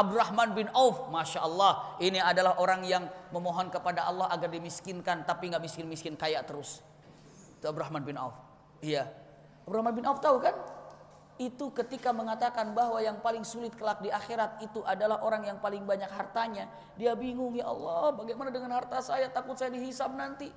Abdurrahman bin Auf, masya Allah, ini adalah orang yang memohon kepada Allah agar dimiskinkan, tapi nggak miskin-miskin kaya terus. Itu Abdurrahman bin Auf. Iya. Abdurrahman bin Auf tahu kan? Itu ketika mengatakan bahwa yang paling sulit kelak di akhirat itu adalah orang yang paling banyak hartanya. Dia bingung, ya Allah bagaimana dengan harta saya, takut saya dihisap nanti.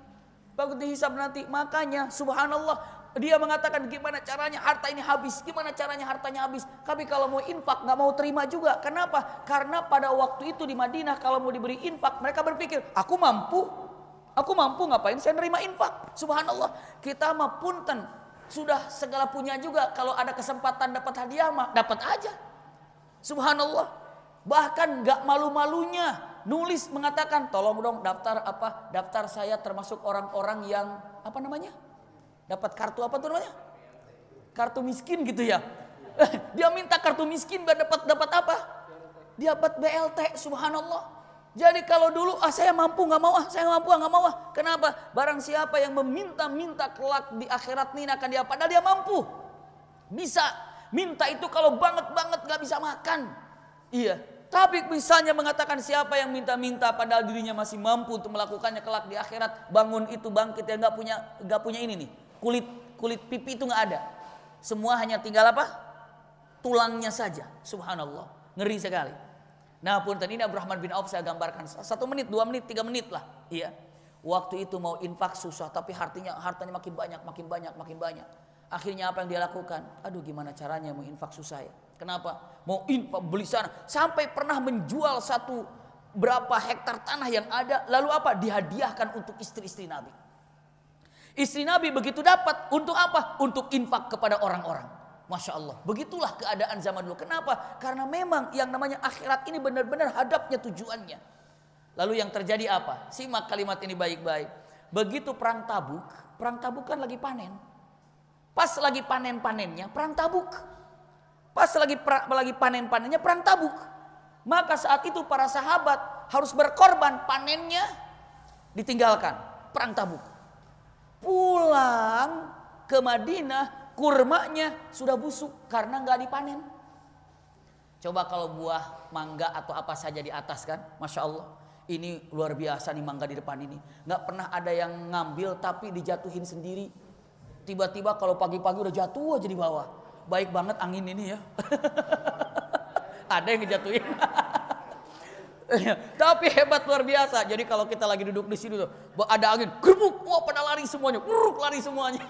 Takut dihisap nanti. Makanya subhanallah dia mengatakan gimana caranya harta ini habis, gimana caranya hartanya habis. Tapi kalau mau infak nggak mau terima juga. Kenapa? Karena pada waktu itu di Madinah kalau mau diberi infak mereka berpikir aku mampu, aku mampu ngapain saya nerima infak. Subhanallah kita mah punten sudah segala punya juga kalau ada kesempatan dapat hadiah mah dapat aja. Subhanallah bahkan nggak malu-malunya nulis mengatakan tolong dong daftar apa daftar saya termasuk orang-orang yang apa namanya Dapat kartu apa tuh namanya? Kartu miskin gitu ya. Eh, dia minta kartu miskin dapat dapat apa? Dia dapat BLT, subhanallah. Jadi kalau dulu ah saya mampu nggak mau ah saya mampu ah, nggak mau ah kenapa barang siapa yang meminta-minta kelak di akhirat ini akan dia padahal dia mampu bisa minta itu kalau banget banget nggak bisa makan iya tapi misalnya mengatakan siapa yang minta-minta padahal dirinya masih mampu untuk melakukannya kelak di akhirat bangun itu bangkit yang nggak punya nggak punya ini nih kulit kulit pipi itu nggak ada. Semua hanya tinggal apa? Tulangnya saja. Subhanallah. Ngeri sekali. Nah pun tadi ini Abdurrahman bin Auf saya gambarkan satu menit, dua menit, tiga menit lah. Iya. Waktu itu mau infak susah, tapi hartinya hartanya makin banyak, makin banyak, makin banyak. Akhirnya apa yang dia lakukan? Aduh gimana caranya mau infak susah ya? Kenapa? Mau infak beli sana sampai pernah menjual satu berapa hektar tanah yang ada lalu apa dihadiahkan untuk istri-istri Nabi. Istri Nabi begitu dapat untuk apa? Untuk infak kepada orang-orang. Masya Allah. Begitulah keadaan zaman dulu. Kenapa? Karena memang yang namanya akhirat ini benar-benar hadapnya tujuannya. Lalu yang terjadi apa? Simak kalimat ini baik-baik. Begitu perang tabuk, perang tabuk kan lagi panen. Pas lagi panen-panennya, perang tabuk. Pas lagi lagi panen-panennya, perang tabuk. Maka saat itu para sahabat harus berkorban panennya ditinggalkan. Perang tabuk pulang ke Madinah kurmanya sudah busuk karena nggak dipanen. Coba kalau buah mangga atau apa saja di atas kan, masya Allah. Ini luar biasa nih mangga di depan ini. Nggak pernah ada yang ngambil tapi dijatuhin sendiri. Tiba-tiba kalau pagi-pagi udah jatuh aja di bawah. Baik banget angin ini ya. ada yang ngejatuhin. Iya, tapi hebat luar biasa. Jadi kalau kita lagi duduk di sini tuh, ada angin, gerbuk, wah pada lari semuanya, uruk lari semuanya.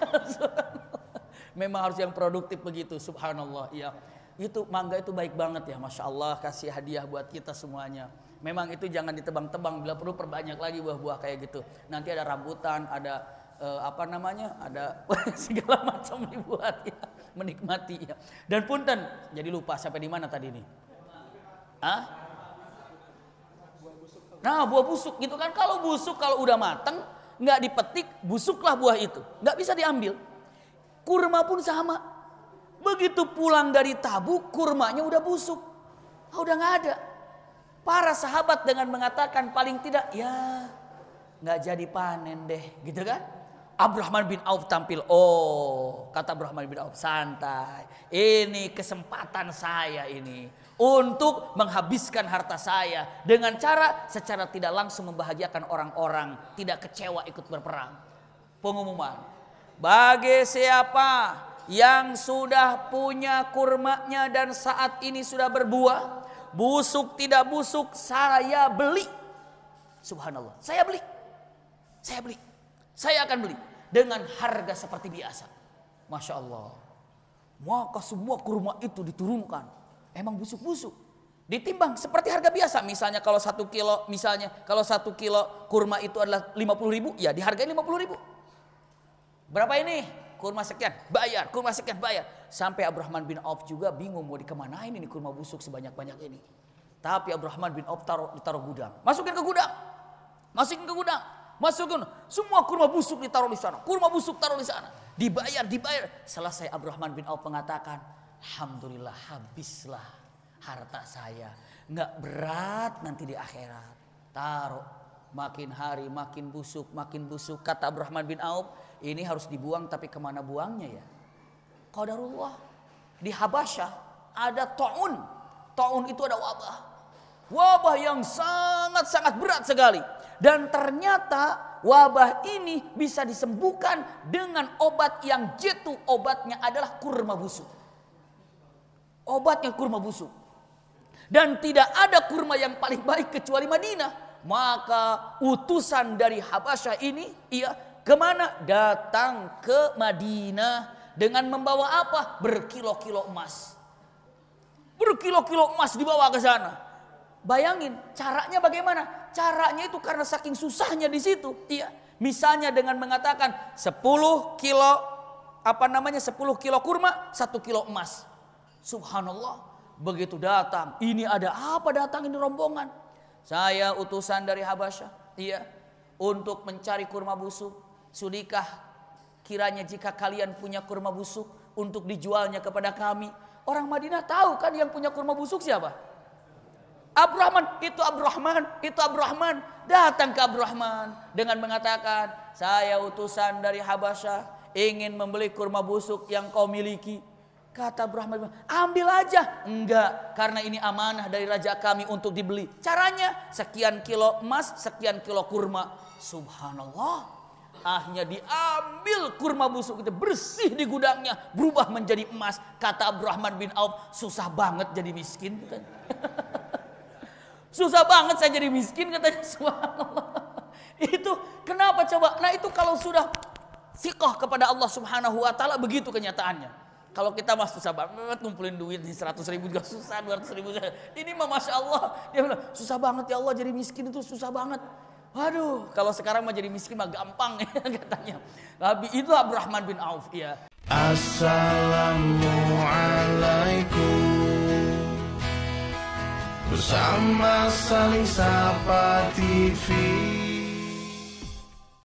Memang harus yang produktif begitu, subhanallah. Ya. Itu mangga itu baik banget ya, masya Allah kasih hadiah buat kita semuanya. Memang itu jangan ditebang-tebang, bila perlu perbanyak lagi buah-buah kayak gitu. Nanti ada rambutan, ada eh, apa namanya ada segala macam dibuat ya menikmati ya dan punten jadi lupa sampai di mana tadi ini ah Nah buah busuk gitu kan. Kalau busuk kalau udah mateng nggak dipetik busuklah buah itu. Nggak bisa diambil. Kurma pun sama. Begitu pulang dari tabu kurmanya udah busuk. Nah, udah nggak ada. Para sahabat dengan mengatakan paling tidak ya nggak jadi panen deh gitu kan. Abdurrahman bin Auf tampil. Oh, kata Abdurrahman bin Auf, santai. Ini kesempatan saya ini untuk menghabiskan harta saya dengan cara secara tidak langsung membahagiakan orang-orang, tidak kecewa ikut berperang. Pengumuman, bagi siapa yang sudah punya kurmanya dan saat ini sudah berbuah, busuk tidak busuk, saya beli. Subhanallah, saya beli. Saya beli. Saya akan beli dengan harga seperti biasa. Masya Allah. Maka semua kurma itu diturunkan emang busuk-busuk. Ditimbang seperti harga biasa. Misalnya kalau satu kilo, misalnya kalau satu kilo kurma itu adalah 50 ribu, ya dihargai 50 ribu. Berapa ini? Kurma sekian, bayar. Kurma sekian, bayar. Sampai Abdurrahman bin Auf juga bingung mau dikemanain ini kurma busuk sebanyak-banyak ini. Tapi Abdurrahman bin Auf taruh, ditaruh gudang. Masukin ke gudang. Masukin ke gudang. Masukin. Semua kurma busuk ditaruh di sana. Kurma busuk taruh di sana. Dibayar, dibayar. Selesai Abdurrahman bin Auf mengatakan, Alhamdulillah habislah harta saya. Nggak berat nanti di akhirat. Taruh. Makin hari makin busuk, makin busuk. Kata Abdurrahman bin Auf, ini harus dibuang tapi kemana buangnya ya? kau Qadarullah. Di Habasyah ada ta'un. Ta'un itu ada wabah. Wabah yang sangat-sangat berat sekali. Dan ternyata wabah ini bisa disembuhkan dengan obat yang jitu obatnya adalah kurma busuk. Obatnya kurma busuk. Dan tidak ada kurma yang paling baik kecuali Madinah. Maka utusan dari Habasyah ini, ia kemana? Datang ke Madinah dengan membawa apa? Berkilo-kilo emas. Berkilo-kilo emas dibawa ke sana. Bayangin caranya bagaimana? Caranya itu karena saking susahnya di situ. Iya. Misalnya dengan mengatakan 10 kilo apa namanya 10 kilo kurma, satu kilo emas. Subhanallah, begitu datang, ini ada apa datang ini rombongan? Saya utusan dari Habasyah, iya, untuk mencari kurma busuk. Sudikah kiranya jika kalian punya kurma busuk untuk dijualnya kepada kami? Orang Madinah tahu kan yang punya kurma busuk siapa? Abrahman, itu Abrahman, itu Abrahman. Datang ke Abrahman dengan mengatakan, saya utusan dari Habasyah ingin membeli kurma busuk yang kau miliki. Kata Brahma, ambil aja. Enggak, karena ini amanah dari raja kami untuk dibeli. Caranya sekian kilo emas, sekian kilo kurma. Subhanallah. Akhirnya diambil kurma busuk itu bersih di gudangnya. Berubah menjadi emas. Kata Abdurrahman bin Auf, susah banget jadi miskin. susah banget saya jadi miskin katanya. Subhanallah. Itu kenapa coba? Nah itu kalau sudah sikoh kepada Allah subhanahu wa ta'ala begitu kenyataannya. Kalau kita mah susah banget ngumpulin duit di 100 ribu juga susah, 200 ribu juga. Ini mah Masya Allah. Dia bilang, susah banget ya Allah jadi miskin itu susah banget. Waduh, kalau sekarang mah jadi miskin mah gampang ya katanya. Nabi itu Abdurrahman bin Auf ya. Assalamualaikum Bersama saling sapa TV